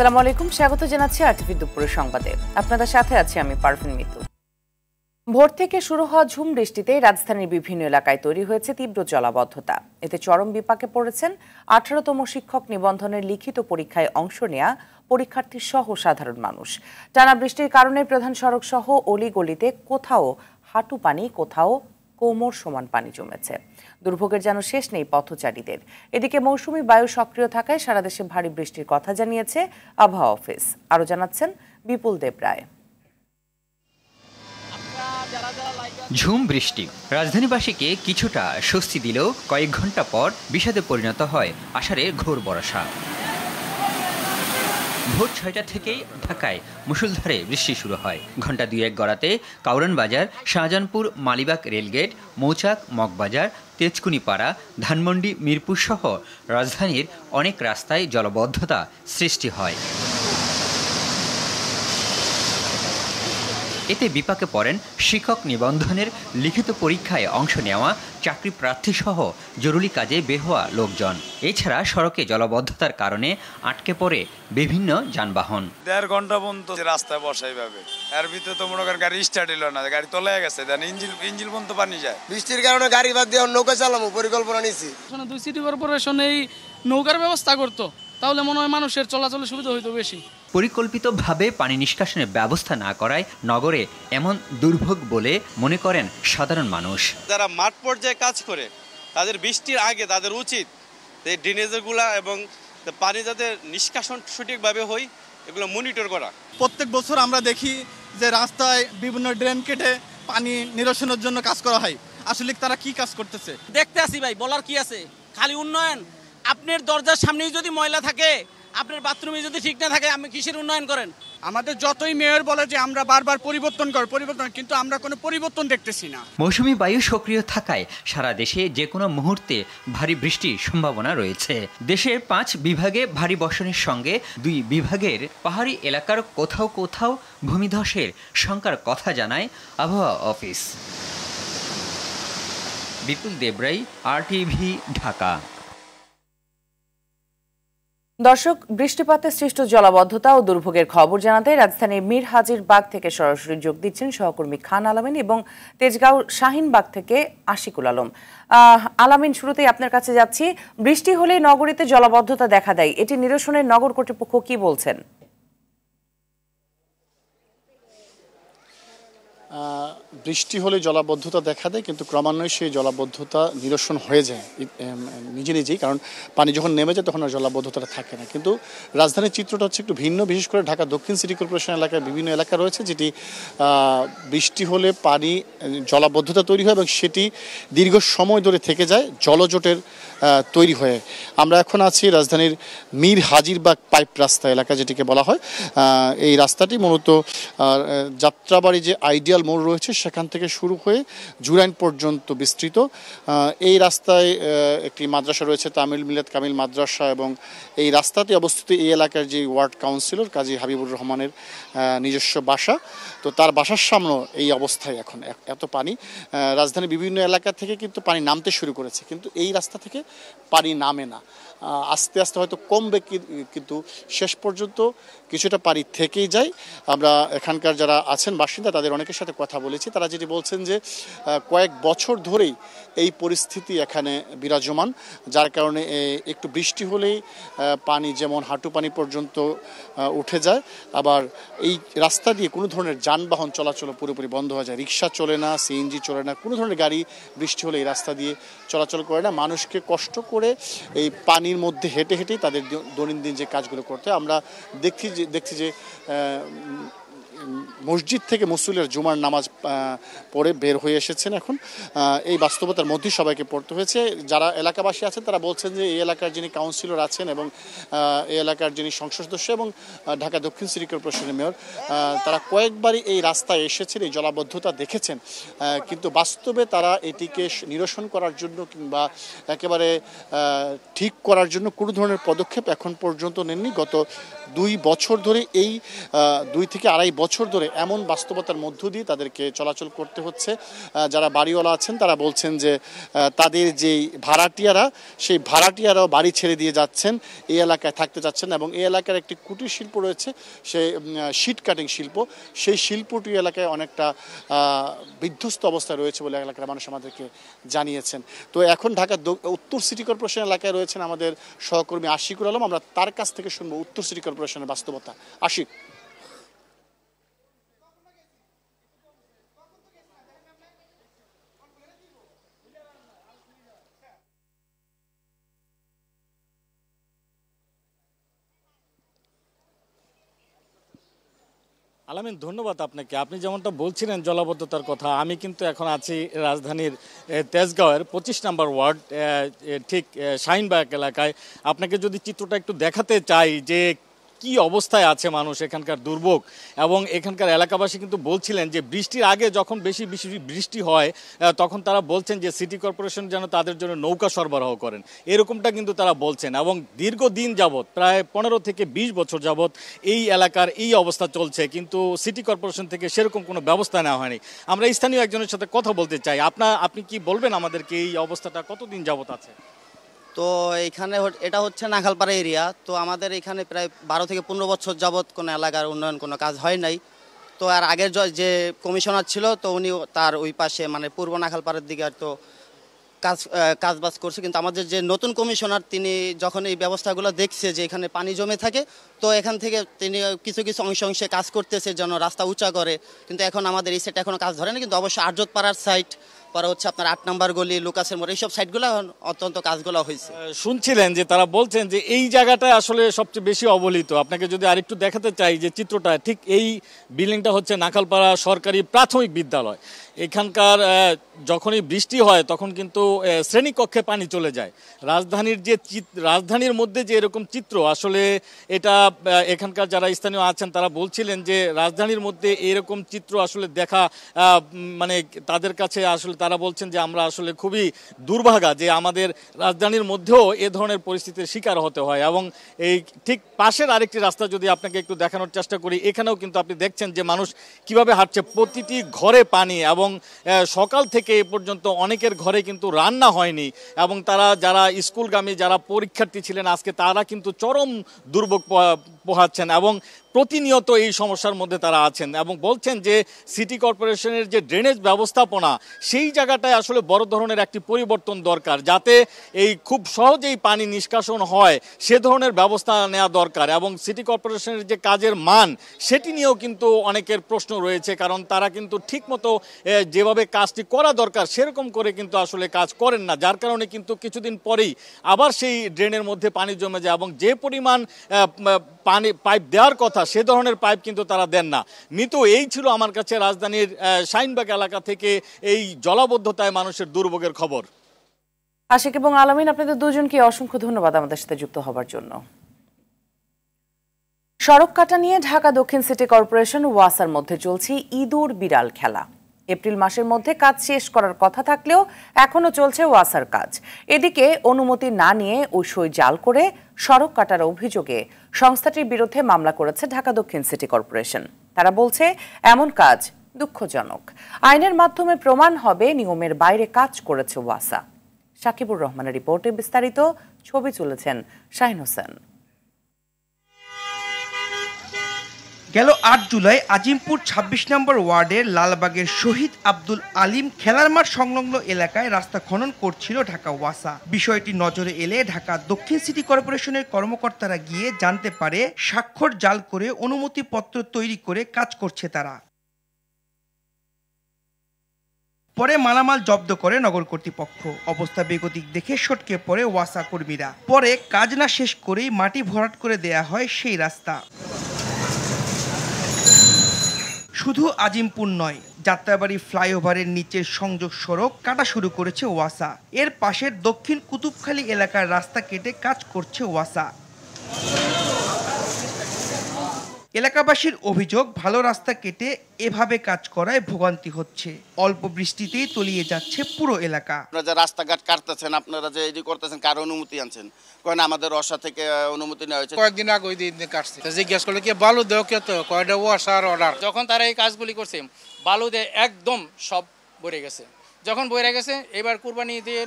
আসসালামু আলাইকুম স্বাগত জানাচ্ছি আরটিভি দুপুরে সংবাদে আপনাদের সাথে আছি আমি পারভিন মিতু ভোর থেকে শুরু হওয়া ঝুম বৃষ্টিতে রাজধানীর বিভিন্ন এলাকায় তৈরি হয়েছে তীব্র জলাবদ্ধতা এতে চরম বিপাকে পড়েছেন আঠারোতম শিক্ষক নিবন্ধনের লিখিত পরীক্ষায় অংশ নেয়া পরীক্ষার্থী সহ সাধারণ মানুষ টানা বৃষ্টির কারণে প্রধান সড়ক সহ অলিগলিতে কোথাও হাঁটু পানি কোথাও কোমর সমান পানি জমেছে দুর্ভোগের যেন শেষ নেই পথচারীদের এদিকে মৌসুমি বায়ু সক্রিয় থাকায় সারা দেশে ভারী বৃষ্টির কথা জানিয়েছে আবহাওয়া অফিস আরও জানাচ্ছেন বিপুল দেব রায় ঝুম বৃষ্টি রাজধানীবাসীকে কিছুটা স্বস্তি দিলেও কয়েক ঘন্টা পর বিষাদে পরিণত হয় আষাঢ়ে ঘোর বরসা ভোর ছয়টা থেকেই ঢাকায় মুসুলধারে বৃষ্টি শুরু হয় ঘন্টা দুয়েক গড়াতে কাউরান বাজার শাহজাহানপুর মালিবাগ রেলগেট মৌচাক মগবাজার তেজকুনিপাড়া ধানমন্ডি মিরপুরসহ রাজধানীর অনেক রাস্তায় জলবদ্ধতা সৃষ্টি হয় এতে বিপাকে পড়েন শিক্ষক নিবন্ধনের লিখিত পরীক্ষায় অংশ নেওয়া চাকরি প্রার্থীসহ জরুরি কাজে বেহোয়া লোকজন এছাড়া সড়কে জলবদ্ধতার কারণে আটকে পড়ে বিভিন্ন যানবাহন দেড় ঘন্টা পর্যন্ত রাস্তায় বসাই এইভাবে এর ভিতরে তো মনে করেন গাড়ি স্টার্ট হলো না গাড়ি তলায় গেছে দেন ইঞ্জিন ইঞ্জিন পর্যন্ত পানি যায় বৃষ্টির কারণে গাড়ি বাদ দিয়ে নৌকা চালাবো পরিকল্পনা নিয়েছি দুই সিটি কর্পোরেশন এই নৌকার ব্যবস্থা করতো তাহলে মনে হয় মানুষের চলাচলের সুবিধা হইতো বেশি পরিকল্পিতভাবে পানি নিষ্কাশনের ব্যবস্থা না করায় নগরে এমন দুর্ভোগ বলে মনে করেন সাধারণ মানুষ যারা মাঠ পর্যায়ে কাজ করে তাদের বৃষ্টির আগে তাদের উচিত এই ড্রেনেজগুলা এবং পানি যাতে নিষ্কাশন সঠিকভাবে হয় এগুলো মনিটর করা প্রত্যেক বছর আমরা দেখি যে রাস্তায় বিভিন্ন ড্রেন কেটে পানি নিরসনের জন্য কাজ করা হয় আসলে তারা কি কাজ করতেছে দেখতে আসি ভাই বলার কি আছে খালি উন্নয়ন আপনার দরজার সামনেই যদি ময়লা থাকে আপনার বাথরুমে যদি ঠিক না থাকে আপনি কিসের উন্নয়ন করেন আমাদের যতই মেয়র বলে যে আমরা বারবার পরিবর্তন কর পরিবর্তন কিন্তু আমরা কোনো পরিবর্তন দেখতেছি না মৌসুমি বায়ু সক্রিয় থাকায় সারা দেশে যে কোনো মুহূর্তে ভারী বৃষ্টির সম্ভাবনা রয়েছে দেশের পাঁচ বিভাগে ভারী বর্ষণের সঙ্গে দুই বিভাগের পাহাড়ি এলাকার কোথাও কোথাও ভূমিধসের শঙ্কার কথা জানায় আবহাওয়া অফিস বিপুল দেবরাই আর ঢাকা দর্শক বৃষ্টিপাতে সৃষ্ট জলাবদ্ধতা ও দুর্ভোগের খবর জানাতে রাজধানীর মীর হাজির বাগ থেকে সরাসরি যোগ দিচ্ছেন সহকর্মী খান আলামিন এবং তেজগাঁও শাহিনবাগ থেকে আশিকুল আলম আলামিন শুরুতেই আপনার কাছে যাচ্ছি বৃষ্টি হলে নগরীতে জলাবদ্ধতা দেখা দেয় এটি নিরসনের নগর কর্তৃপক্ষ কি বলছেন বৃষ্টি হলে জলাবদ্ধতা দেখা দেয় কিন্তু ক্রমান্বয়ে সেই জলাবদ্ধতা নিরসন হয়ে যায় নিজে নিজেই কারণ পানি যখন নেমে যায় তখন আর জলাবদ্ধতাটা থাকে না কিন্তু রাজধানীর চিত্রটা হচ্ছে একটু ভিন্ন বিশেষ করে ঢাকা দক্ষিণ সিটি কর্পোরেশন এলাকায় বিভিন্ন এলাকা রয়েছে যেটি বৃষ্টি হলে পানি জলাবদ্ধতা তৈরি হয় এবং সেটি দীর্ঘ সময় ধরে থেকে যায় জলজটের তৈরি হয়ে আমরা এখন আছি রাজধানীর মীর হাজিরবাগ পাইপ রাস্তা এলাকা যেটিকে বলা হয় এই রাস্তাটি মূলত যাত্রাবাড়ি যে আইডিয়াল মোড় রয়েছে সেখান থেকে শুরু হয়ে জুরাইন পর্যন্ত বিস্তৃত এই রাস্তায় একটি মাদ্রাসা রয়েছে তামিল মিলাদ কামিল মাদ্রাসা এবং এই রাস্তাতে অবস্থিত এই এলাকার যে ওয়ার্ড কাউন্সিলর কাজী হাবিবুর রহমানের নিজস্ব বাসা তো তার বাসার সামনে এই অবস্থায় এখন এত পানি রাজধানীর বিভিন্ন এলাকা থেকে কিন্তু পানি নামতে শুরু করেছে কিন্তু এই রাস্তা থেকে পানি নামে না আস্তে আস্তে হয়তো কমবে কিন্তু শেষ পর্যন্ত কিছুটা পারি থেকেই যায় আমরা এখানকার যারা আছেন বাসিন্দা তাদের অনেকের সাথে কথা বলেছি তারা যেটি বলছেন যে কয়েক বছর ধরেই এই পরিস্থিতি এখানে বিরাজমান যার কারণে একটু বৃষ্টি হলেই পানি যেমন হাঁটু পানি পর্যন্ত উঠে যায় আবার এই রাস্তা দিয়ে কোনো ধরনের যানবাহন চলাচল পুরোপুরি বন্ধ হয়ে যায় রিক্সা চলে না সিএনজি চলে না কোনো ধরনের গাড়ি বৃষ্টি হলে এই রাস্তা দিয়ে চলাচল করে না মানুষকে কষ্ট করে এই পানি পানির মধ্যে হেঁটে হেঁটেই তাদের দৈনন্দিন যে কাজগুলো করতে আমরা দেখছি যে দেখছি যে মসজিদ থেকে মুসুলের জুমার নামাজ পড়ে বের হয়ে এসেছেন এখন এই বাস্তবতার মধ্যেই সবাইকে পড়তে হয়েছে যারা এলাকাবাসী আছেন তারা বলছেন যে এই এলাকার যিনি কাউন্সিলর আছেন এবং এই এলাকার যিনি সংসদ সদস্য এবং ঢাকা দক্ষিণ সিটি কর্পোরেশনের মেয়র তারা কয়েকবারই এই রাস্তায় এসেছেন এই জলাবদ্ধতা দেখেছেন কিন্তু বাস্তবে তারা এটিকে নিরসন করার জন্য কিংবা একেবারে ঠিক করার জন্য কোনো ধরনের পদক্ষেপ এখন পর্যন্ত নেননি গত দুই বছর ধরে এই দুই থেকে আড়াই বছর বছর ধরে এমন বাস্তবতার মধ্য দিয়ে তাদেরকে চলাচল করতে হচ্ছে যারা বাড়িওয়ালা আছেন তারা বলছেন যে তাদের যেই ভাড়াটিয়ারা সেই ভাড়াটিয়ারাও বাড়ি ছেড়ে দিয়ে যাচ্ছেন এই এলাকায় থাকতে যাচ্ছেন এবং এই এলাকার একটি কুটির শিল্প রয়েছে সেই শিট কাটিং শিল্প সেই শিল্পটি এলাকায় অনেকটা বিধ্বস্ত অবস্থায় রয়েছে বলে এলাকার মানুষ আমাদেরকে জানিয়েছেন তো এখন ঢাকা উত্তর সিটি কর্পোরেশন এলাকায় রয়েছেন আমাদের সহকর্মী আশিকুর আলম আমরা তার কাছ থেকে শুনবো উত্তর সিটি কর্পোরেশনের বাস্তবতা আশিক আলামিন ধন্যবাদ আপনাকে আপনি যেমনটা বলছিলেন জলাবদ্ধতার কথা আমি কিন্তু এখন আছি রাজধানীর তেজগাঁওয়ের পঁচিশ নাম্বার ওয়ার্ড ঠিক শাহিনবাগ এলাকায় আপনাকে যদি চিত্রটা একটু দেখাতে চাই যে কি অবস্থায় আছে মানুষ এখানকার দুর্ভোগ এবং এখানকার এলাকাবাসী কিন্তু বলছিলেন যে বৃষ্টির আগে যখন বেশি বেশি বৃষ্টি হয় তখন তারা বলছেন যে সিটি কর্পোরেশন যেন তাদের জন্য নৌকা সরবরাহ করেন এরকমটা কিন্তু তারা বলছেন এবং দীর্ঘদিন যাবৎ প্রায় পনেরো থেকে ২০ বছর যাবৎ এই এলাকার এই অবস্থা চলছে কিন্তু সিটি কর্পোরেশন থেকে সেরকম কোনো ব্যবস্থা নেওয়া হয়নি আমরা স্থানীয় একজনের সাথে কথা বলতে চাই আপনার আপনি কি বলবেন আমাদেরকে এই অবস্থাটা কতদিন যাবৎ আছে তো এখানে এটা হচ্ছে নাখালপাড়া এরিয়া তো আমাদের এখানে প্রায় বারো থেকে পনেরো বছর যাবৎ কোনো এলাকার উন্নয়ন কোনো কাজ হয় নাই তো আর আগের যে কমিশনার ছিল তো উনি তার ওই পাশে মানে পূর্ব নাখালপাড়ার দিকে আর তো কাজ কাজবাজ করছে কিন্তু আমাদের যে নতুন কমিশনার তিনি যখন এই ব্যবস্থাগুলো দেখছে যে এখানে পানি জমে থাকে তো এখান থেকে তিনি কিছু কিছু অংশে অংশে কাজ করতেছে যেন রাস্তা উঁচা করে কিন্তু এখন আমাদের এই সাইড এখনও কাজ ধরে না কিন্তু অবশ্যই আর্যত পাড়ার সাইড পরে হচ্ছে আপনার আট নম্বর গলি লুকাসের মোড় এইসব সাইডগুলো অত্যন্ত কাজগুলো হয়েছে শুনছিলেন যে তারা বলছেন যে এই জায়গাটা আসলে সবচেয়ে বেশি অবলিত আপনাকে যদি আরেকটু দেখাতে চাই যে চিত্রটা ঠিক এই বিল্ডিংটা হচ্ছে নাকালপাড়া সরকারি প্রাথমিক বিদ্যালয় এখানকার যখনই বৃষ্টি হয় তখন কিন্তু শ্রেণীকক্ষে পানি চলে যায় রাজধানীর যে রাজধানীর মধ্যে যে এরকম চিত্র আসলে এটা এখানকার যারা স্থানীয় আছেন তারা বলছিলেন যে রাজধানীর মধ্যে এরকম চিত্র আসলে দেখা মানে তাদের কাছে আসলে তারা বলছেন যে আমরা আসলে খুবই দুর্ভাগা যে আমাদের রাজধানীর মধ্যেও এ ধরনের পরিস্থিতির শিকার হতে হয় এবং এই ঠিক পাশের আরেকটি রাস্তা যদি আপনাকে একটু দেখানোর চেষ্টা করি এখানেও কিন্তু আপনি দেখছেন যে মানুষ কিভাবে হাঁটছে প্রতিটি ঘরে পানি এবং সকাল থেকে এ পর্যন্ত অনেকের ঘরে কিন্তু রান্না হয়নি এবং তারা যারা স্কুলগামী যারা পরীক্ষার্থী ছিলেন আজকে তারা কিন্তু চরম দুর্ভোগ পোহাচ্ছেন এবং প্রতিনিয়ত এই সমস্যার মধ্যে তারা আছেন এবং বলছেন যে সিটি কর্পোরেশনের যে ড্রেনেজ ব্যবস্থাপনা সেই জায়গাটায় আসলে বড় ধরনের একটি পরিবর্তন দরকার যাতে এই খুব সহজেই পানি নিষ্কাশন হয় সে ধরনের ব্যবস্থা নেওয়া দরকার এবং সিটি কর্পোরেশনের যে কাজের মান সেটি নিয়েও কিন্তু অনেকের প্রশ্ন রয়েছে কারণ তারা কিন্তু ঠিকমতো যেভাবে কাজটি করা দরকার সেরকম করে কিন্তু আসলে কাজ করেন না যার কারণে কিন্তু কিছুদিন পরেই আবার সেই ড্রেনের মধ্যে পানি জমে যায় এবং যে পরিমাণ পানি পাইপ দেওয়ার কথা ব্যবস্থা সে ধরনের পাইপ কিন্তু তারা দেন না মৃত এই ছিল আমার কাছে রাজধানীর শাইনবাগ এলাকা থেকে এই জলাবদ্ধতায় মানুষের দুর্ভোগের খবর আশিক এবং আলামিন আপনাদের দুজনকে অসংখ্য ধন্যবাদ আমাদের সাথে যুক্ত হবার জন্য সড়ক কাটা নিয়ে ঢাকা দক্ষিণ সিটি কর্পোরেশন ওয়াসার মধ্যে চলছে ইঁদুর বিড়াল খেলা এপ্রিল মাসের মধ্যে কাজ শেষ করার কথা থাকলেও এখনও চলছে ওয়াসার কাজ এদিকে অনুমতি না নিয়ে ওষুই জাল করে সড়ক কাটার অভিযোগে সংস্থাটির বিরুদ্ধে মামলা করেছে ঢাকা দক্ষিণ সিটি কর্পোরেশন তারা বলছে এমন কাজ দুঃখজনক আইনের মাধ্যমে প্রমাণ হবে নিয়মের বাইরে কাজ করেছে ওয়াসা সাকিবুর রহমানের রিপোর্টে বিস্তারিত ছবি তুলেছেন শাহিন হোসেন গেল আট জুলাই আজিমপুর ২৬ নম্বর ওয়ার্ডের লালবাগের শহীদ আব্দুল আলিম খেলার মাঠ সংলগ্ন এলাকায় রাস্তা খনন করছিল ঢাকা ওয়াসা বিষয়টি নজরে এলে ঢাকা দক্ষিণ সিটি কর্পোরেশনের কর্মকর্তারা গিয়ে জানতে পারে স্বাক্ষর জাল করে অনুমতিপত্র তৈরি করে কাজ করছে তারা পরে মালামাল জব্দ করে নগর কর্তৃপক্ষ অবস্থা বেগতিক দেখে সটকে পড়ে ওয়াসা কর্মীরা পরে কাজ না শেষ করেই মাটি ভরাট করে দেয়া হয় সেই রাস্তা শুধু আজিমপুর নয় যাত্রাবাড়ি ফ্লাইওভারের নিচের সংযোগ সড়ক কাটা শুরু করেছে ওয়াসা এর পাশের দক্ষিণ কুতুবখালী এলাকার রাস্তা কেটে কাজ করছে ওয়াসা এলাকাবাসীর অভিযোগ ভালো রাস্তা কেটে এভাবে কাজ করায় ভোগান্তি হচ্ছে অল্প বৃষ্টিতেই তলিয়ে যাচ্ছে পুরো এলাকা আপনারা যে রাস্তাঘাট কাটতেছেন আপনারা যে এটি করতেছেন কার অনুমতি আনছেন কারণ আমাদের অসা থেকে অনুমতি নেওয়া হয়েছে কয়েকদিন আগে ওই দিন কাটছে জিজ্ঞেস করলে কি বালু দেও কে তো কয়টা ওয়াশার অর্ডার যখন তারা এই কাজগুলি করছে বালু একদম সব ভরে গেছে যখন বইরা গেছে এবার কুরবানি দিয়ে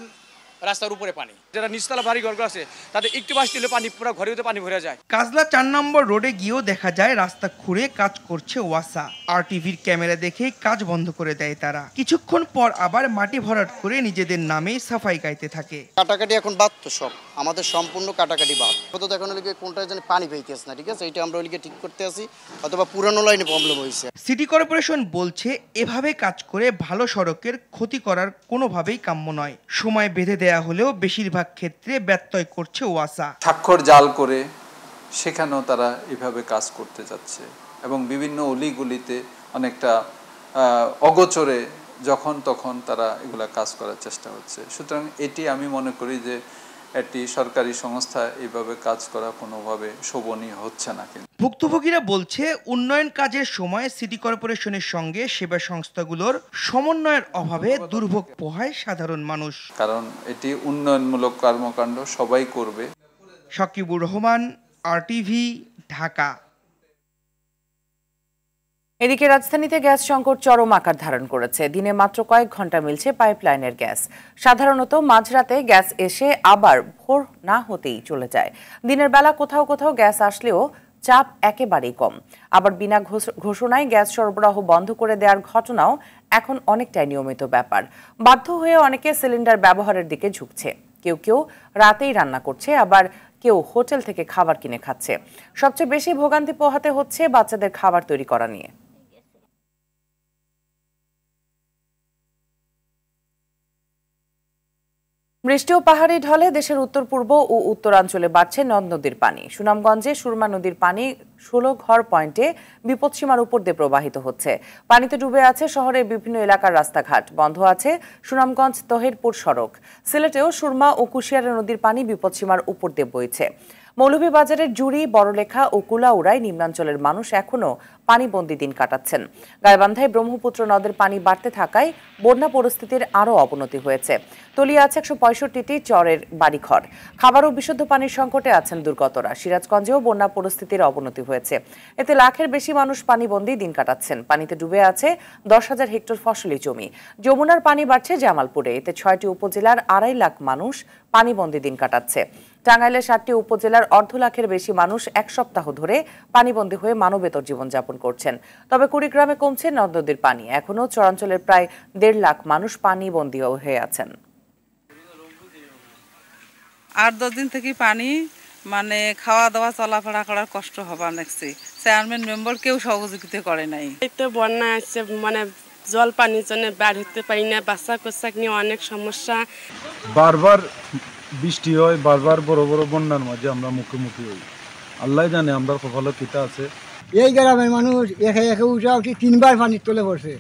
রাস্তার উপরে পানি যারা নিচতলা ভারী ঘরগুলো আছে তাদের একটু বাস দিলে পানি পুরো ঘরে পানি ভরে যায় কাজলা চার নম্বর রোডে গিয়েও দেখা যায় রাস্তা খুঁড়ে কাজ করছে ওয়াসা আর টিভির ক্যামেরা দেখে কাজ বন্ধ করে দেয় তারা কিছুক্ষণ পর আবার মাটি ভরাট করে নিজেদের নামে সাফাই গাইতে থাকে কাটাকাটি এখন বাদ তো সব আমাদের সম্পূর্ণ কাটাকাটি বাদ অত এখন ওইদিকে কোনটা যেন পানি পেয়েছে না ঠিক আছে এটা আমরা ওইদিকে ঠিক করতে আসি অথবা পুরানো লাইনে প্রবলেম হয়েছে সিটি কর্পোরেশন বলছে এভাবে কাজ করে ভালো সড়কের ক্ষতি করার কোনোভাবেই কাম্য নয় সময় বেঁধে দেয়া দেয়া হলেও বেশিরভাগ ক্ষেত্রে ব্যত্যয় করছে ওয়াসা স্বাক্ষর জাল করে সেখানেও তারা এভাবে কাজ করতে যাচ্ছে এবং বিভিন্ন অলিগুলিতে অনেকটা অগোচরে যখন তখন তারা এগুলা কাজ করার চেষ্টা হচ্ছে সুতরাং এটি আমি মনে করি যে একটি সরকারি সংস্থা এইভাবে কাজ করা কোনোভাবে শোভনীয় হচ্ছে না কিন্তু ভুক্তভোগীরা বলছে উন্নয়ন কাজের সময় সিটি কর্পোরেশনের সঙ্গে সেবা সংস্থাগুলোর সমন্বয়ের অভাবে দুর্ভোগ পোহায় সাধারণ মানুষ কারণ এটি উন্নয়নমূলক কর্মকাণ্ড সবাই করবে শাকিবুর রহমান আরটিভি ঢাকা এদিকে রাজধানীতে গ্যাস সংকট চরম আকার ধারণ করেছে দিনে মাত্র কয়েক ঘন্টা মিলছে পাইপলাইনের গ্যাস সাধারণত মাঝরাতে গ্যাস এসে আবার ভোর না হতেই চলে যায় দিনের বেলা কোথাও কোথাও গ্যাস আসলেও চাপ একেবারেই কম আবার বিনা ঘোষণায় গ্যাস সরবরাহ বন্ধ করে দেওয়ার ঘটনাও এখন অনেকটাই নিয়মিত ব্যাপার বাধ্য হয়ে অনেকে সিলিন্ডার ব্যবহারের দিকে ঝুঁকছে কেউ কেউ রাতেই রান্না করছে আবার কেউ হোটেল থেকে খাবার কিনে খাচ্ছে সবচেয়ে বেশি ভোগান্তি পোহাতে হচ্ছে বাচ্চাদের খাবার তৈরি করা নিয়ে বৃষ্টি ও পাহাড়ি ঢলে দেশের উত্তর পূর্ব ও উত্তরাঞ্চলে বাড়ছে নদ নদীর পানি সুনামগঞ্জে সুরমা নদীর পানি ষোলো ঘর পয়েন্টে বিপদসীমার উপর দিয়ে প্রবাহিত হচ্ছে পানিতে ডুবে আছে শহরের বিভিন্ন এলাকার রাস্তাঘাট বন্ধ আছে সুনামগঞ্জ তহেরপুর সড়ক সিলেটেও সুরমা ও কুশিয়ারা নদীর পানি বিপদসীমার উপর দিয়ে বইছে মৌলভীবাজারের জুড়ি বড়লেখা ও কুলাউড়ায় নিম্নাঞ্চলের মানুষ এখনও পানিবন্দী দিন কাটাচ্ছেন গায়বান্ধায় ব্রহ্মপুত্র নদের পানি বাড়তে থাকায় বন্যা পরিস্থিতির আরও অবনতি হয়েছে তলিয়ে আছে একশো পঁয়ষট্টিটি চরের বাড়িঘর খাবার ও বিশুদ্ধ পানির সংকটে আছেন দুর্গতরা সিরাজগঞ্জেও বন্যা পরিস্থিতির অবনতি হয়েছে এতে লাখের বেশি মানুষ পানিবন্দী দিন কাটাচ্ছেন পানিতে ডুবে আছে দশ হাজার হেক্টর ফসলি জমি যমুনার পানি বাড়ছে জামালপুরে এতে ছয়টি উপজেলার আড়াই লাখ মানুষ পানিবন্দী দিন কাটাচ্ছে টাঙ্গাইলের সাতটি উপজেলার অর্ধ লাখের বেশি মানুষ এক সপ্তাহ ধরে পানিবন্দী হয়ে মানবেতর জীবনযাপন উদযাপন করছেন তবে কুড়িগ্রামে কমছে নদ নদীর পানি এখনও চরাঞ্চলের প্রায় দেড় লাখ মানুষ পানি বন্দী হয়ে আছেন আট দশ দিন থেকে পানি মানে খাওয়া দাওয়া চলাফেরা করার কষ্ট হবা দেখছি চেয়ারম্যান মেম্বার কেউ সহযোগিতা করে নাই তো বন্যা আছে মানে জল পানির জন্য বের হতে পারি না বাচ্চা কোচ্চাক নিয়ে অনেক সমস্যা বারবার বৃষ্টি হয় বারবার বড় বড় বন্যার মাঝে আমরা মুখোমুখি হই আল্লাহ জানে আমরা কপালে কিতা আছে এই গ্রামের মানুষ একে একে উঠে উঠি তিনবার পানির তোলে পড়ছে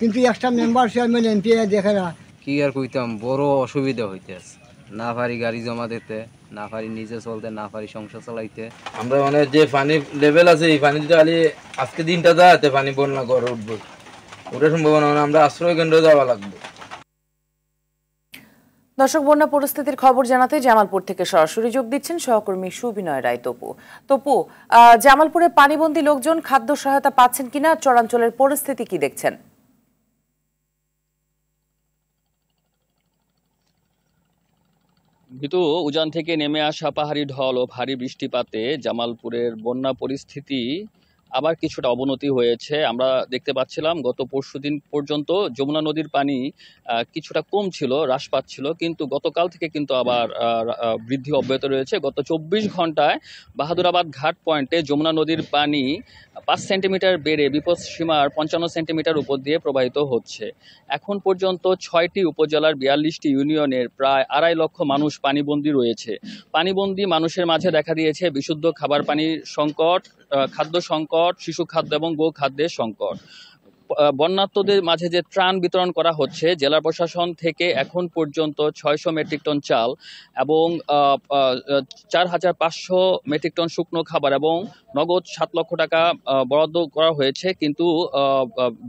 কিন্তু একটা মেম্বার চেয়ারম্যান এমপি দেখে না কি আর কইতাম বড় অসুবিধা হইতেছে না পারি গাড়ি জমা দিতে না পারি নিজে চলতে না পারি সংসার চালাইতে আমরা মানে যে পানি লেভেল আছে এই পানি খালি আজকে দিনটা যাতে পানি বন্যা করে উঠবো সম্ভব সম্ভাবনা মানে আমরা আশ্রয় কেন্দ্র যাওয়া লাগবে দর্শক বন্যা পরিস্থিতির খবর জানাতে জামালপুর থেকে সরাসরি যোগ দিচ্ছেন সহকর্মী সুবিনয় রায় তপু তপু জামালপুরে পানিবন্দী লোকজন খাদ্য সহায়তা পাচ্ছেন কিনা চরাঞ্চলের পরিস্থিতি কি দেখছেন ভিতু উজান থেকে নেমে আসা পাহাড়ি ঢল ও ভারী বৃষ্টিপাতে জামালপুরের বন্যা পরিস্থিতি আবার কিছুটা অবনতি হয়েছে আমরা দেখতে পাচ্ছিলাম গত পরশু দিন পর্যন্ত যমুনা নদীর পানি কিছুটা কম ছিল হ্রাস পাচ্ছিল কিন্তু গতকাল থেকে কিন্তু আবার বৃদ্ধি অব্যাহত রয়েছে গত চব্বিশ ঘন্টায় বাহাদুরাবাদ ঘাট পয়েন্টে যমুনা নদীর পানি পাঁচ সেন্টিমিটার বেড়ে বিপদ সীমার পঞ্চান্ন সেন্টিমিটার উপর দিয়ে প্রবাহিত হচ্ছে এখন পর্যন্ত ছয়টি উপজেলার বিয়াল্লিশটি ইউনিয়নের প্রায় আড়াই লক্ষ মানুষ পানিবন্দী রয়েছে পানিবন্দী মানুষের মাঝে দেখা দিয়েছে বিশুদ্ধ খাবার পানির সংকট খাদ্য সংকট শিশু খাদ্য এবং গো খাদ্যের সংকট বন্যাত্মদের মাঝে যে ত্রাণ বিতরণ করা হচ্ছে জেলা প্রশাসন থেকে এখন পর্যন্ত ছয়শো মেট্রিক টন চাল এবং চার হাজার পাঁচশো মেট্রিক টন শুকনো খাবার এবং নগদ সাত লক্ষ টাকা বরাদ্দ করা হয়েছে কিন্তু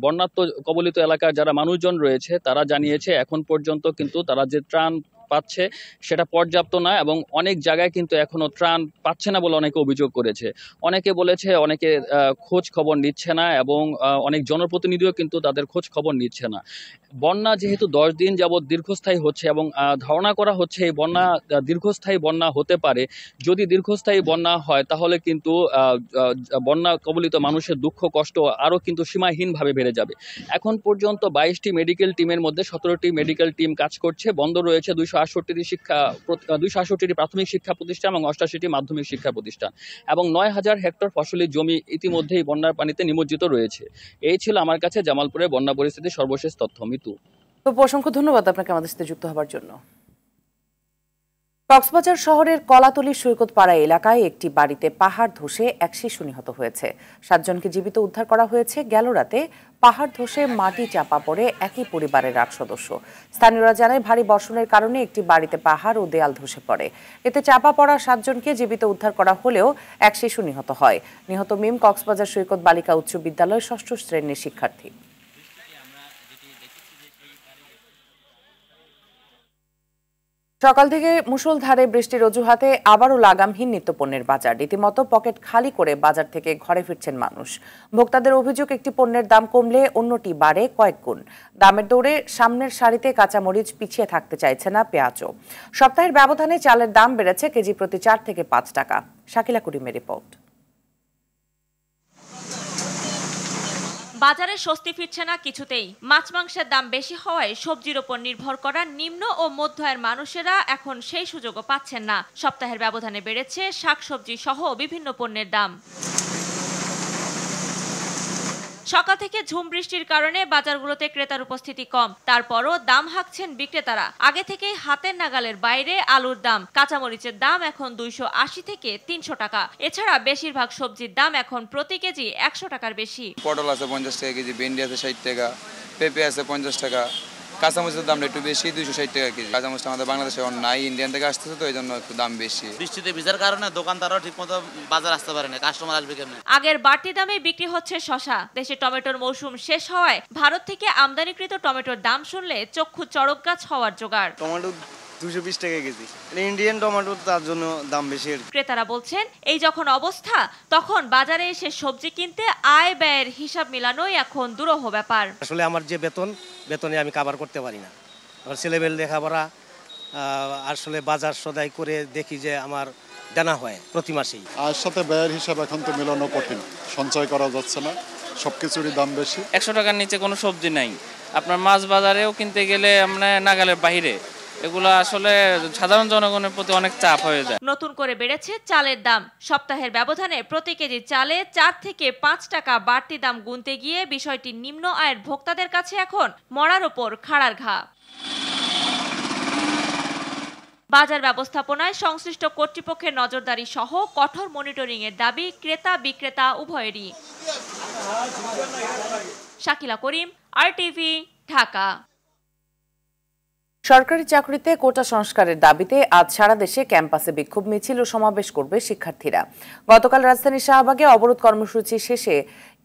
বন্যাত্ম কবলিত এলাকার যারা মানুষজন রয়েছে তারা জানিয়েছে এখন পর্যন্ত কিন্তু তারা যে ত্রাণ পাচ্ছে সেটা পর্যাপ্ত না এবং অনেক জায়গায় কিন্তু এখনও ত্রাণ পাচ্ছে না বলে অনেকে অভিযোগ করেছে অনেকে বলেছে অনেকে খোঁজ খবর নিচ্ছে না এবং অনেক জনপ্রতিনিধিও কিন্তু তাদের খোঁজ খবর নিচ্ছে না বন্যা যেহেতু দশ দিন যাবৎ দীর্ঘস্থায়ী হচ্ছে এবং ধারণা করা হচ্ছে এই বন্যা দীর্ঘস্থায়ী বন্যা হতে পারে যদি দীর্ঘস্থায়ী বন্যা হয় তাহলে কিন্তু বন্যা কবলিত মানুষের দুঃখ কষ্ট আরও কিন্তু সীমাহীনভাবে বেড়ে যাবে এখন পর্যন্ত বাইশটি মেডিকেল টিমের মধ্যে সতেরোটি মেডিকেল টিম কাজ করছে বন্ধ রয়েছে দুইশো দুশো আটষট্টিটি শিক্ষা দুশো আটষট্টিটি প্রাথমিক শিক্ষা প্রতিষ্ঠান এবং অষ্টাশিটি মাধ্যমিক শিক্ষা প্রতিষ্ঠান এবং নয় হাজার হেক্টর ফসলের জমি ইতিমধ্যেই বন্যার পানিতে নিমজ্জিত রয়েছে এই ছিল আমার কাছে জামালপুরের বন্যা পরিস্থিতির সর্বশেষ তথ্য মিতু তো অসংখ্য ধন্যবাদ আপনাকে আমাদের সাথে যুক্ত হবার জন্য কক্সবাজার শহরের কলাতলি সৈকতপাড়া এলাকায় একটি বাড়িতে পাহাড় ধসে এক শিশু নিহত হয়েছে সাতজনকে জীবিত উদ্ধার করা হয়েছে গেল রাতে পাহাড় ধসে মাটি চাপা পড়ে একই পরিবারের আট সদস্য স্থানীয়রা জানায় ভারী বর্ষণের কারণে একটি বাড়িতে পাহাড় ও দেয়াল ধসে পড়ে এতে চাপা পড়া সাতজনকে জীবিত উদ্ধার করা হলেও এক শিশু নিহত হয় নিহত মিম কক্সবাজার সৈকত বালিকা উচ্চ বিদ্যালয় ষষ্ঠ শ্রেণীর শিক্ষার্থী সকাল থেকে মুসলধারে বৃষ্টির অজুহাতে আবারও লাগামহীন নিত্যপণ্যের বাজার রীতিমতো পকেট খালি করে বাজার থেকে ঘরে ফিরছেন মানুষ ভোক্তাদের অভিযোগ একটি পণ্যের দাম কমলে অন্যটি বাড়ে কয়েক গুণ দামের দৌড়ে সামনের সারিতে কাঁচামরিচ পিছিয়ে থাকতে চাইছে না পেঁয়াজও সপ্তাহের ব্যবধানে চালের দাম বেড়েছে কেজি প্রতি চার থেকে পাঁচ টাকা শাকিলা কুরিমের রিপোর্ট বাজারে স্বস্তি ফিরছে না কিছুতেই মাছ মাংসের দাম বেশি হওয়ায় সবজির ওপর নির্ভর করা নিম্ন ও মধ্য আয়ের মানুষেরা এখন সেই সুযোগও পাচ্ছেন না সপ্তাহের ব্যবধানে বেড়েছে শাকসবজি সহ বিভিন্ন পণ্যের দাম সকাল থেকে ঝুম বৃষ্টির কারণে বাজারগুলোতে ক্রেতার উপস্থিতি কম তারপরও দাম হাঁকছেন বিক্রেতারা আগে থেকেই হাতের নাগালের বাইরে আলুর দাম কাঁচামরিচের দাম এখন দুইশো আশি থেকে তিনশো টাকা এছাড়া বেশিরভাগ সবজির দাম এখন প্রতি কেজি একশো টাকার বেশি পটল আছে পঞ্চাশ টাকা কেজি ভেন্ডি আছে ষাট টাকা পেঁপে আছে পঞ্চাশ টাকা কাঁচামরিচের দামটা একটু বেশি দুইশো ষাট টাকা কেজি কাঁচামরিচটা আমাদের বাংলাদেশে নাই ইন্ডিয়ান থেকে আসতেছে তো এই জন্য একটু দাম বেশি বৃষ্টিতে ভিজার কারণে দোকানদারও মতো বাজার আসতে পারে না কাস্টমার আসবে কেমন আগের বাড়তি দামে বিক্রি হচ্ছে শশা দেশে টমেটোর মৌসুম শেষ হওয়ায় ভারত থেকে আমদানিকৃত টমেটোর দাম শুনলে চক্ষু চড়ক গাছ হওয়ার জোগাড় টমেটো দুশো বিশ টাকা কেজি ইন্ডিয়ান মানে টমেটো তার জন্য দাম বেশি ক্রেতারা বলছেন এই যখন অবস্থা তখন বাজারে এসে সবজি কিনতে আয় ব্যয়ের হিসাব মিলানোই এখন দুরহ ব্যাপার আসলে আমার যে বেতন বেতনে আমি কাবার করতে পারি না আমার ছেলেমেল লেখাপড়া আসলে বাজার সদাই করে দেখি যে আমার দেনা হয় প্রতি মাসেই আর সাথে ব্যয়ের হিসাব এখন তো মেলানো কঠিন সঞ্চয় করা যাচ্ছে না সব কিছুরই দাম বেশি একশো টাকার নিচে কোনো সবজি নাই আপনার মাছ বাজারেও কিনতে গেলে আমরা নাগালের বাইরে এগুলো আসলে সাধারণ জনগণের প্রতি অনেক চাপ হয়ে যায় নতুন করে বেড়েছে চালের দাম সপ্তাহের ব্যবধানে প্রতি কেজি চালে চার থেকে পাঁচ টাকা বাড়তি দাম গুনতে গিয়ে বিষয়টি নিম্ন আয়ের ভোক্তাদের কাছে এখন মরার ওপর খাড়ার ঘা বাজার ব্যবস্থাপনায় সংশ্লিষ্ট কর্তৃপক্ষের নজরদারি সহ কঠোর মনিটরিং এর দাবি ক্রেতা বিক্রেতা উভয়েরই শাকিলা করিম আর টিভি ঢাকা সরকারি চাকরিতে কোটা সংস্কারের দাবিতে আজ সারা দেশে ক্যাম্পাসে বিক্ষোভ মিছিল ও সমাবেশ করবে শিক্ষার্থীরা গতকাল রাজধানীর শাহবাগে অবরোধ কর্মসূচি শেষে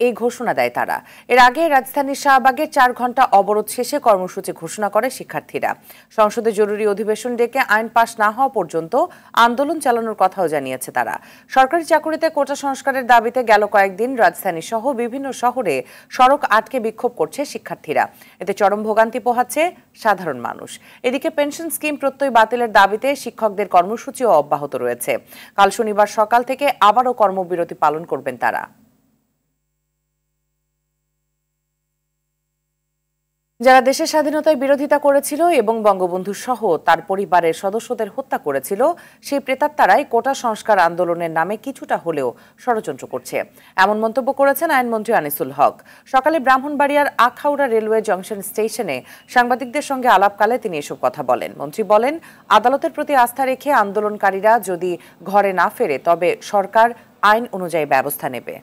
এই ঘোষণা দেয় তারা এর আগে রাজধানীর শাহবাগে চার ঘন্টা অবরোধ শেষে কর্মসূচি ঘোষণা করে শিক্ষার্থীরা সংসদে জরুরি অধিবেশন ডেকে আইন পাশ না হওয়া পর্যন্ত আন্দোলন চালানোর কথাও জানিয়েছে তারা সরকারি চাকুরিতে কোটা সংস্কারের দাবিতে গেল কয়েকদিন রাজধানী সহ বিভিন্ন শহরে সড়ক আটকে বিক্ষোভ করছে শিক্ষার্থীরা এতে চরম ভোগান্তি পোহাচ্ছে সাধারণ মানুষ এদিকে পেনশন স্কিম প্রত্যয় বাতিলের দাবিতে শিক্ষকদের কর্মসূচিও অব্যাহত রয়েছে কাল শনিবার সকাল থেকে আবারও কর্মবিরতি পালন করবেন তারা যারা দেশের স্বাধীনতায় বিরোধিতা করেছিল এবং বঙ্গবন্ধু সহ তার পরিবারের সদস্যদের হত্যা করেছিল সেই প্রেতাত্মারাই কোটা সংস্কার আন্দোলনের নামে কিছুটা হলেও ষড়যন্ত্র করছে এমন মন্তব্য করেছেন আইনমন্ত্রী আনিসুল হক সকালে ব্রাহ্মণবাড়িয়ার আখাউড়া রেলওয়ে জংশন স্টেশনে সাংবাদিকদের সঙ্গে আলাপকালে তিনি এসব কথা বলেন মন্ত্রী বলেন আদালতের প্রতি আস্থা রেখে আন্দোলনকারীরা যদি ঘরে না ফেরে তবে সরকার আইন অনুযায়ী ব্যবস্থা নেবে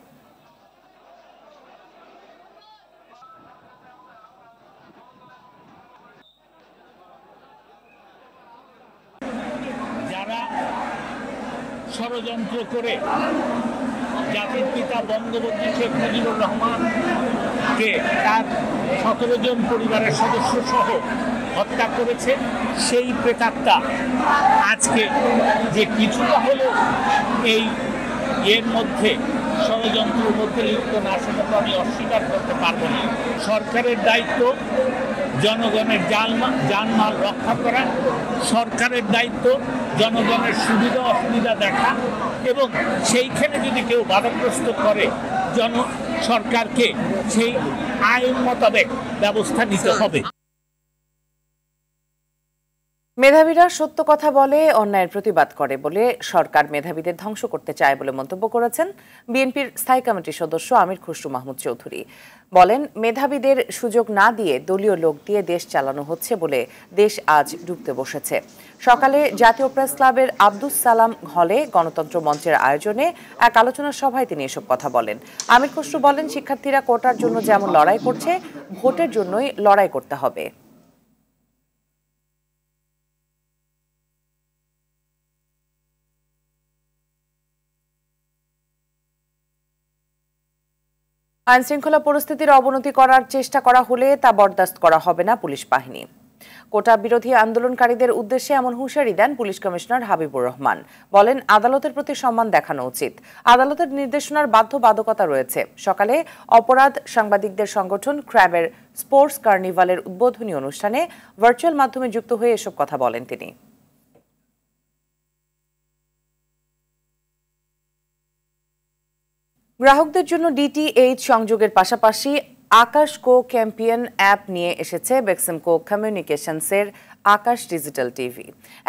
করে জাতির পিতা বঙ্গবন্ধু শেখ মুজিবুর রহমানকে তার সতেরো জন পরিবারের সদস্য সহ হত্যা করেছে সেই প্রেতাত্মা আজকে যে কিছুটা হলেও এই এর মধ্যে ষড়যন্ত্রের মধ্যে লিপ্ত না সেটা তো আমি অস্বীকার করতে পারবো না সরকারের দায়িত্ব জনগণের জানমাল জানমাল রক্ষা করা সরকারের দায়িত্ব জনগণের সুবিধা অসুবিধা দেখা এবং সেইখানে যদি কেউ বাধাগ্রস্ত করে জন সরকারকে সেই আইন মোতাবেক ব্যবস্থা নিতে হবে মেধাবীরা সত্য কথা বলে অন্যায়ের প্রতিবাদ করে বলে সরকার মেধাবীদের ধ্বংস করতে চায় বলে মন্তব্য করেছেন বিএনপির স্থায়ী কমিটির সদস্য আমির খসরু মাহমুদ চৌধুরী বলেন মেধাবীদের সুযোগ না দিয়ে দলীয় লোক দিয়ে দেশ চালানো হচ্ছে বলে দেশ আজ ডুবতে বসেছে সকালে জাতীয় প্রেস ক্লাবের আব্দুস সালাম হলে গণতন্ত্র মঞ্চের আয়োজনে এক আলোচনা সভায় তিনি এসব কথা বলেন আমির খুসরু বলেন শিক্ষার্থীরা কোটার জন্য যেমন লড়াই করছে ভোটের জন্যই লড়াই করতে হবে আইনশৃঙ্খলা পরিস্থিতির অবনতি করার চেষ্টা করা হলে তা বরদাস্ত করা হবে না পুলিশ বাহিনী কোটা বিরোধী আন্দোলনকারীদের উদ্দেশ্যে এমন হুঁশিয়ারি দেন পুলিশ কমিশনার হাবিবুর রহমান বলেন আদালতের প্রতি সম্মান দেখানো উচিত আদালতের নির্দেশনার বাধ্যবাধকতা রয়েছে সকালে অপরাধ সাংবাদিকদের সংগঠন ক্র্যাবের স্পোর্টস কার্নিভালের উদ্বোধনী অনুষ্ঠানে ভার্চুয়াল মাধ্যমে যুক্ত হয়ে এসব কথা বলেন তিনি গ্রাহকদের জন্য ডিটিএইচ সংযোগের পাশাপাশি আকাশ কো ক্যাম্পিয়ন অ্যাপ নিয়ে এসেছে কো কমিউনিকেশনসের আকাশ ডিজিটাল টিভি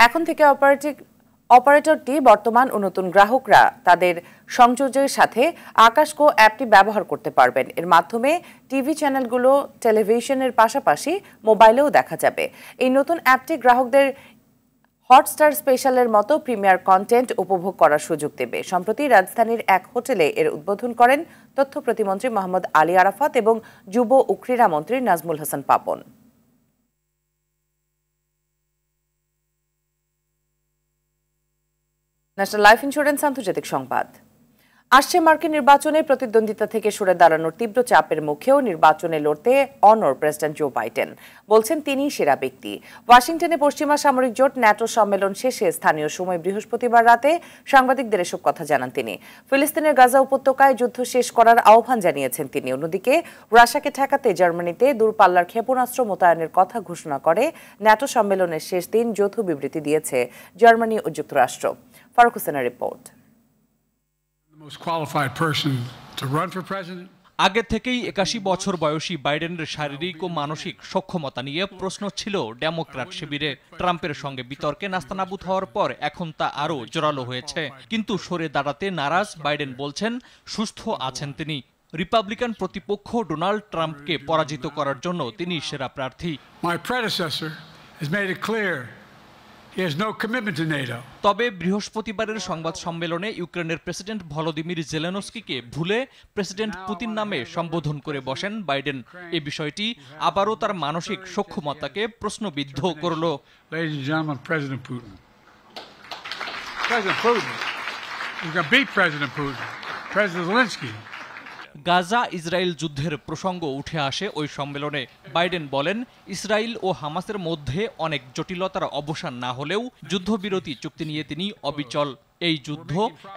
এখন থেকে অপারেটিভ অপারেটরটি বর্তমান ও নতুন গ্রাহকরা তাদের সংযোগের সাথে আকাশ কো অ্যাপটি ব্যবহার করতে পারবেন এর মাধ্যমে টিভি চ্যানেলগুলো টেলিভিশনের পাশাপাশি মোবাইলেও দেখা যাবে এই নতুন অ্যাপটি গ্রাহকদের হটস্টার স্পেশালের মতো প্রিমিয়ার কন্টেন্ট উপভোগ করার সুযোগ দেবে সম্প্রতি রাজধানীর এক হোটেলে এর উদ্বোধন করেন তথ্য প্রতিমন্ত্রী মোহাম্মদ আলী আরাফাত এবং যুব ও ক্রীড়া মন্ত্রী Nazmul Hasan Papon National Life Insurance আন্তর্জাতিক সংবাদ আসছে মার্কিন নির্বাচনে প্রতিদ্বন্দ্বিতা থেকে সরে দাঁড়ানোর তীব্র চাপের মুখেও নির্বাচনে লড়তে অনর প্রেসিডেন্ট জো বাইডেন বলছেন তিনি সেরা ব্যক্তি ওয়াশিংটনে পশ্চিমা সামরিক জোট ন্যাটো সম্মেলন শেষে স্থানীয় সময় বৃহস্পতিবার রাতে সাংবাদিকদের এসব কথা জানান তিনি ফিলিস্তিনের গাজা উপত্যকায় যুদ্ধ শেষ করার আহ্বান জানিয়েছেন তিনি অন্যদিকে রাশাকে ঠেকাতে জার্মানিতে দূরপাল্লার ক্ষেপণাস্ত্র মোতায়েনের কথা ঘোষণা করে ন্যাটো সম্মেলনের শেষ দিন যৌথ বিবৃতি দিয়েছে জার্মানি ও যুক্তরাষ্ট্র ফারুক হোসেনের রিপোর্ট আগে থেকেই একাশি বছর বয়সী বাইডেনের শারীরিক ও মানসিক সক্ষমতা নিয়ে প্রশ্ন ছিল ডেমোক্রাট শিবিরে ট্রাম্পের সঙ্গে বিতর্কে নাস্তানাবুদ হওয়ার পর এখন তা আরও জোরালো হয়েছে কিন্তু সরে দাঁড়াতে নারাজ বাইডেন বলছেন সুস্থ আছেন তিনি রিপাবলিকান প্রতিপক্ষ ডোনাল্ড ট্রাম্পকে পরাজিত করার জন্য তিনি সেরা প্রার্থী তবে বৃহস্পতিবারের সংবাদ সম্মেলনে ইউক্রেনের প্রেসিডেন্ট ভলোদিমির জেলেনস্কিকে ভুলে প্রেসিডেন্ট পুতিন নামে সম্বোধন করে বসেন বাইডেন এ বিষয়টি আবারও তার মানসিক সক্ষমতাকে প্রশ্নবিদ্ধ করল President Putin. President Zelensky Gaza Israel যুদ্ধের প্রসঙ্গ উঠে আসে ওই সম্মেলনে বাইডেন বলেন ইসরায়েল ও হামাসের মধ্যে অনেক জটিলতার অবসান না হলেও যুদ্ধবিরতি চুক্তি নিয়ে তিনি অবিচল এই যুদ্ধ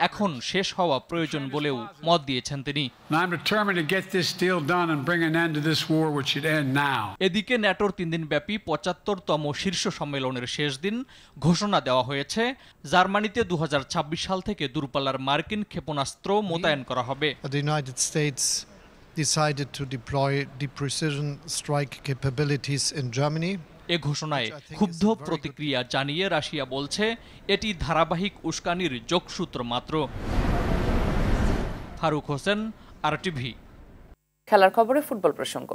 এখন শেষ হওয়া প্রয়োজন বলেও মত দিয়েছেন তিনি এদিকে ন্যাটোর তিন দিন ব্যাপী পঁচাত্তরতম শীর্ষ সম্মেলনের শেষ দিন ঘোষণা দেওয়া হয়েছে জার্মানিতে দু সাল থেকে দূরপাল্লার মার্কিন ক্ষেপণাস্ত্র মোতায়েন করা হবে decided to deploy the precision strike capabilities in Germany এ ঘোষণায় ক্ষুব্ধ প্রতিক্রিয়া জানিয়ে রাশিয়া বলছে এটি ধারাবাহিক উস্কানির যোগসূত্র মাত্র ফারুক হোসেন আর টিভি খেলার খবরে ফুটবল প্রসঙ্গ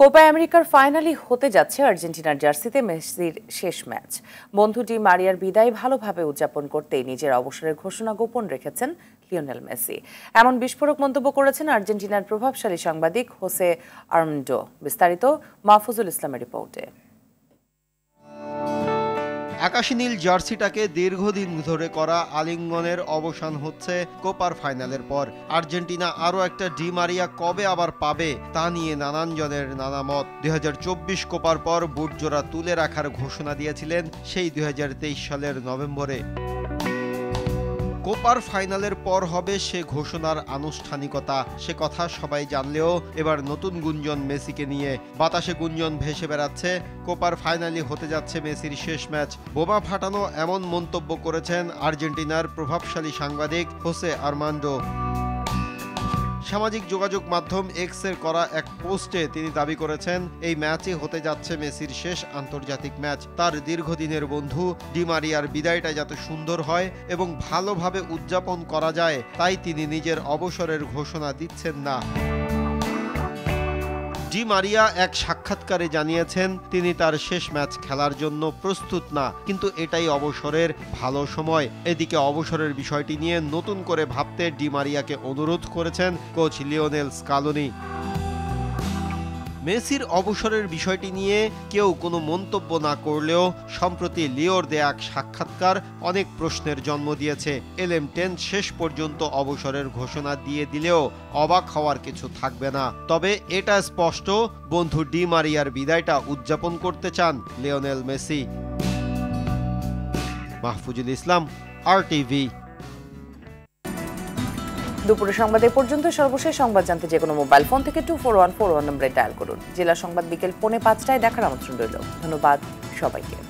কোপা আমেরিকার ফাইনালি হতে যাচ্ছে আর্জেন্টিনার জার্সিতে মেসির শেষ ম্যাচ বন্ধুটি মারিয়ার বিদায় ভালোভাবে উদযাপন করতে নিজের অবসরের ঘোষণা গোপন রেখেছেন লিওনেল মেসি এমন বিস্ফোরক মন্তব্য করেছেন আর্জেন্টিনার প্রভাবশালী সাংবাদিক হোসে আর্মডো বিস্তারিত মাহফুজুল ইসলামের রিপোর্টে আকাশী নীল জার্সিটাকে দীর্ঘদিন ধরে করা আলিঙ্গনের অবসান হচ্ছে কোপার ফাইনালের পর আর্জেন্টিনা আরও একটা ডি মারিয়া কবে আবার পাবে তা নিয়ে নানান জনের নানা মত দুই কোপার পর বুটজোড়া তুলে রাখার ঘোষণা দিয়েছিলেন সেই দুই সালের নভেম্বরে কোপার ফাইনালের পর হবে সে ঘোষণার আনুষ্ঠানিকতা সে কথা সবাই জানলেও এবার নতুন গুঞ্জন মেসিকে নিয়ে বাতাসে গুঞ্জন ভেসে বেড়াচ্ছে কোপার ফাইনালি হতে যাচ্ছে মেসির শেষ ম্যাচ বোমা ফাটানো এমন মন্তব্য করেছেন আর্জেন্টিনার প্রভাবশালী সাংবাদিক হোসে আর্মান্ডো সামাজিক যোগাযোগ মাধ্যম এক্সের করা এক পোস্টে তিনি দাবি করেছেন এই ম্যাচই হতে যাচ্ছে মেসির শেষ আন্তর্জাতিক ম্যাচ তার দীর্ঘদিনের বন্ধু ডিমারিয়ার বিদায়টা যাতে সুন্দর হয় এবং ভালোভাবে উদযাপন করা যায় তাই তিনি নিজের অবসরের ঘোষণা দিচ্ছেন না জি মারিয়া এক সাক্ষাৎকারে জানিয়েছেন তিনি তার শেষ ম্যাচ খেলার জন্য প্রস্তুত না কিন্তু এটাই অবসরের ভালো সময় এদিকে অবসরের বিষয়টি নিয়ে নতুন করে ভাবতে ডি মারিয়াকে অনুরোধ করেছেন কোচ লিওনেল স্কালোনি মেসির অবসরের বিষয়টি নিয়ে কেউ কোনো মন্তব্য না করলেও সম্প্রতি লিওর দেয়া এক সাক্ষাৎকার অনেক প্রশ্নের জন্ম দিয়েছে এলএম টেন শেষ পর্যন্ত অবসরের ঘোষণা দিয়ে দিলেও অবাক হওয়ার কিছু থাকবে না তবে এটা স্পষ্ট বন্ধু ডি মারিয়ার বিদায়টা উদযাপন করতে চান Lionel Messi Mahfuzul Islam R TV দুপুরে সংবাদে পর্যন্ত সর্বশেষ সংবাদ জানতে যে কোনো মোবাইল ফোন থেকে two four one four one নম্বরে ডায়াল করুন জেলা সংবাদ বিকেল পৌনে পাঁচটায় দেখার আমন্ত্রণ রইল ধন্যবাদ সবাইকে